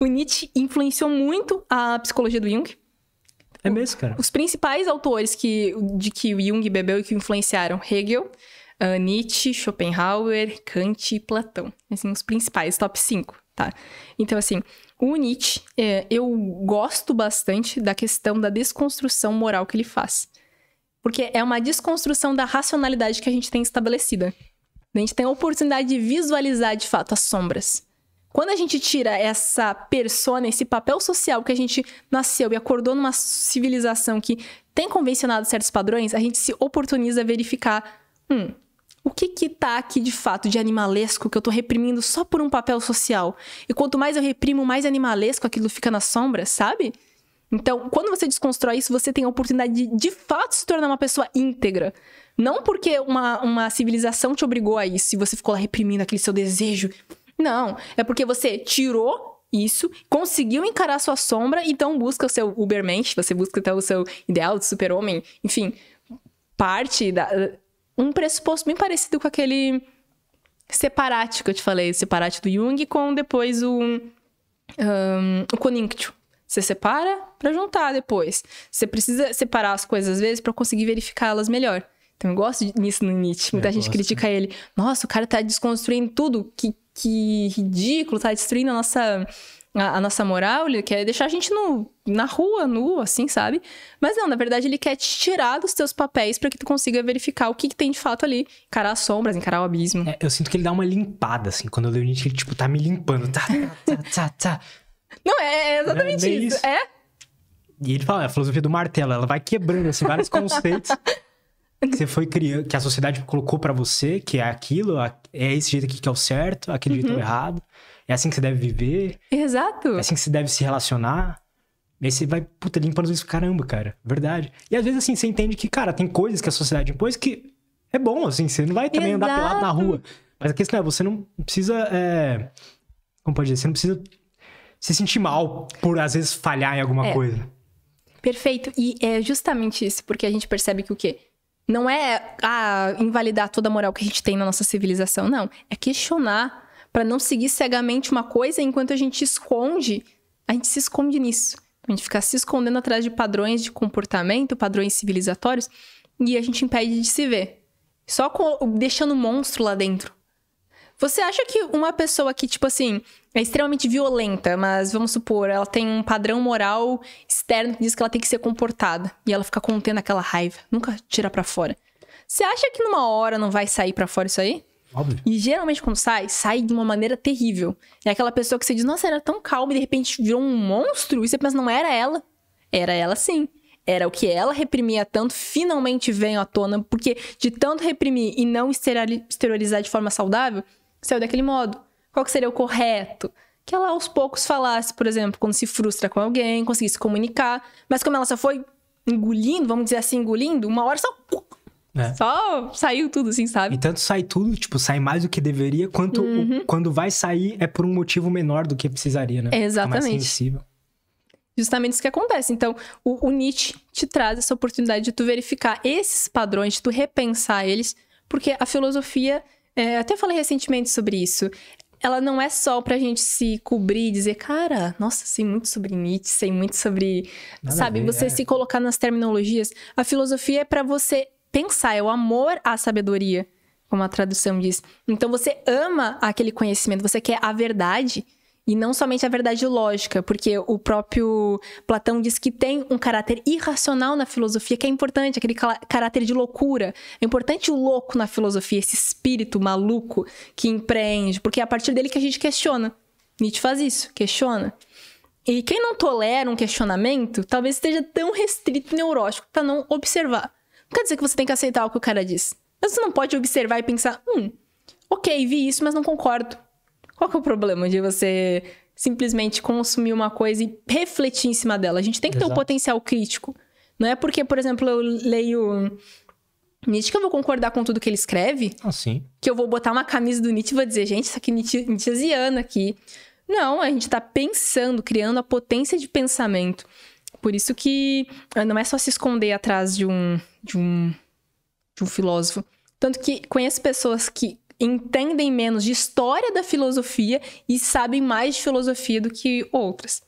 O Nietzsche influenciou muito a psicologia do Jung. É mesmo, cara. Os principais autores que, de que o Jung bebeu e que influenciaram Hegel, uh, Nietzsche, Schopenhauer, Kant e Platão. Assim, os principais, top 5, tá? Então, assim, o Nietzsche, é, eu gosto bastante da questão da desconstrução moral que ele faz. Porque é uma desconstrução da racionalidade que a gente tem estabelecida. A gente tem a oportunidade de visualizar, de fato, as sombras. Quando a gente tira essa persona, esse papel social que a gente nasceu e acordou numa civilização que tem convencionado certos padrões, a gente se oportuniza a verificar, hum, o que que tá aqui de fato de animalesco que eu tô reprimindo só por um papel social? E quanto mais eu reprimo, mais animalesco aquilo fica na sombra, sabe? Então, quando você desconstrói isso, você tem a oportunidade de, de fato, se tornar uma pessoa íntegra. Não porque uma, uma civilização te obrigou a isso e você ficou lá reprimindo aquele seu desejo não, é porque você tirou isso, conseguiu encarar sua sombra, então busca o seu Ubermensch, você busca então o seu ideal de super-homem, enfim, parte da um pressuposto bem parecido com aquele separate que eu te falei, o separate do Jung com depois o um, o Koninkcho. Você separa para juntar depois. Você precisa separar as coisas às vezes para conseguir verificá-las melhor. Então eu gosto disso no Nietzsche. Muita eu gente gosto. critica ele. Nossa, o cara tá desconstruindo tudo. Que, que ridículo, tá destruindo a nossa, a, a nossa moral. Ele quer deixar a gente no, na rua, nu, assim, sabe? Mas não, na verdade ele quer te tirar dos teus papéis para que tu consiga verificar o que, que, tem de fato ali. Encarar as sombras, encarar o abismo. É, eu sinto que ele dá uma limpada, assim. Quando eu leio Nietzsche, ele, tipo, tá me limpando. Tá, tá, tá, tá. tá. É, é não, é, exatamente é isso. isso. É? E ele fala, é a filosofia do martelo. Ela vai quebrando, assim, vários conceitos. você foi criando, que a sociedade colocou para você, que é aquilo, é esse jeito aqui que é o certo, aquele uhum. jeito é o uhum. errado. É assim que você deve viver. Exato. É assim que você deve se relacionar. E aí você vai, puta, limpando isso, caramba, cara. Verdade. E às vezes, assim, você entende que, cara, tem coisas que a sociedade impôs que é bom, assim. Você não vai também Exato. andar pelado na rua. Mas a questão é, você não precisa. É... Como pode dizer? Você não precisa se sentir mal por, às vezes, falhar em alguma é. coisa. Perfeito. E é justamente isso, porque a gente percebe que o quê? Não é a ah, invalidar toda a moral que a gente tem na nossa civilização, não. É questionar para não seguir cegamente uma coisa enquanto a gente esconde, a gente se esconde nisso. A gente fica se escondendo atrás de padrões de comportamento, padrões civilizatórios, e a gente impede de se ver. Só com, deixando o monstro lá dentro. Você acha que uma pessoa que, tipo assim, é extremamente violenta, mas vamos supor, ela tem um padrão moral externo que diz que ela tem que ser comportada e ela fica contendo aquela raiva, nunca tira para fora. Você acha que numa hora não vai sair para fora isso aí? Óbvio. E geralmente quando sai, sai de uma maneira terrível. É aquela pessoa que você diz, nossa, era tão calma e de repente virou um monstro. E você pensa, não era ela. Era ela sim. Era o que ela reprimia tanto, finalmente veio à tona, porque de tanto reprimir e não exteriorizar de forma saudável, saiu daquele modo? Qual que seria o correto? Que ela aos poucos falasse, por exemplo, quando se frustra com alguém, conseguisse comunicar. Mas como ela só foi engolindo, vamos dizer assim, engolindo, uma hora só. É. Só saiu tudo, assim, sabe? E tanto sai tudo, tipo, sai mais do que deveria, quanto uhum. o, quando vai sair é por um motivo menor do que precisaria, né? Exatamente. Fica mais sensível. Justamente isso que acontece. Então, o, o Nietzsche te traz essa oportunidade de tu verificar esses padrões, de tu repensar eles, porque a filosofia é, até falei recentemente sobre isso. Ela não é só pra gente se cobrir e dizer, cara, nossa, sei muito sobre Nietzsche, sei muito sobre. Nada sabe, ver, você é. se colocar nas terminologias. A filosofia é para você pensar, é o amor à sabedoria, como a tradução diz. Então você ama aquele conhecimento, você quer a verdade, e não somente a verdade lógica, porque o próprio Platão diz que tem um caráter irracional na filosofia que é importante, aquele caráter de loucura. É importante o louco na filosofia, esse espírito maluco que empreende, porque é a partir dele que a gente questiona. Nietzsche faz isso, questiona. E quem não tolera um questionamento, talvez esteja tão restrito e neurótico para não observar. Não quer dizer que você tem que aceitar o que o cara diz. Mas você não pode observar e pensar, hum, ok, vi isso, mas não concordo. Qual que é o problema de você simplesmente consumir uma coisa e refletir em cima dela? A gente tem que Exato. ter um potencial crítico. Não é porque, por exemplo, eu leio Nietzsche que eu vou concordar com tudo que ele escreve. Assim. Que eu vou botar uma camisa do Nietzsche e vou dizer, gente, isso aqui é Nietzscheano aqui. Não, a gente está pensando, criando a potência de pensamento. Por isso que ah, não é só se esconder atrás de um, de um, de um filósofo. Tanto que conheço pessoas que entendem menos de história da filosofia e sabem mais de filosofia do que outras.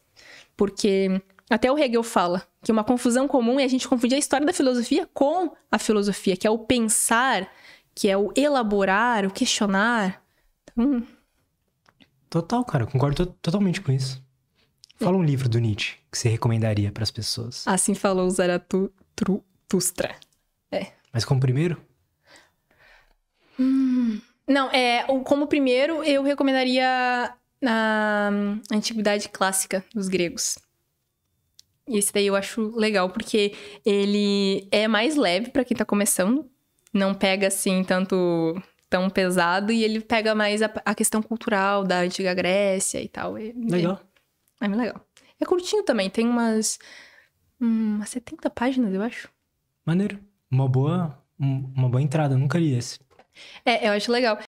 Porque até o Hegel fala que uma confusão comum é a gente confundir a história da filosofia com a filosofia, que é o pensar, que é o elaborar, o questionar. Então, Total, cara, concordo totalmente com isso. Fala um é. livro do Nietzsche que você recomendaria para as pessoas. Assim falou Zaratustra. É. Mas como primeiro? Hum. Não, é, como primeiro, eu recomendaria a Antiguidade Clássica dos gregos. E esse daí eu acho legal, porque ele é mais leve para quem tá começando. Não pega, assim, tanto tão pesado. E ele pega mais a, a questão cultural da Antiga Grécia e tal. É legal. É, é legal. É curtinho também. Tem umas, umas 70 páginas, eu acho. Maneiro. Uma boa, uma boa entrada. Eu nunca li esse. É, eu acho legal.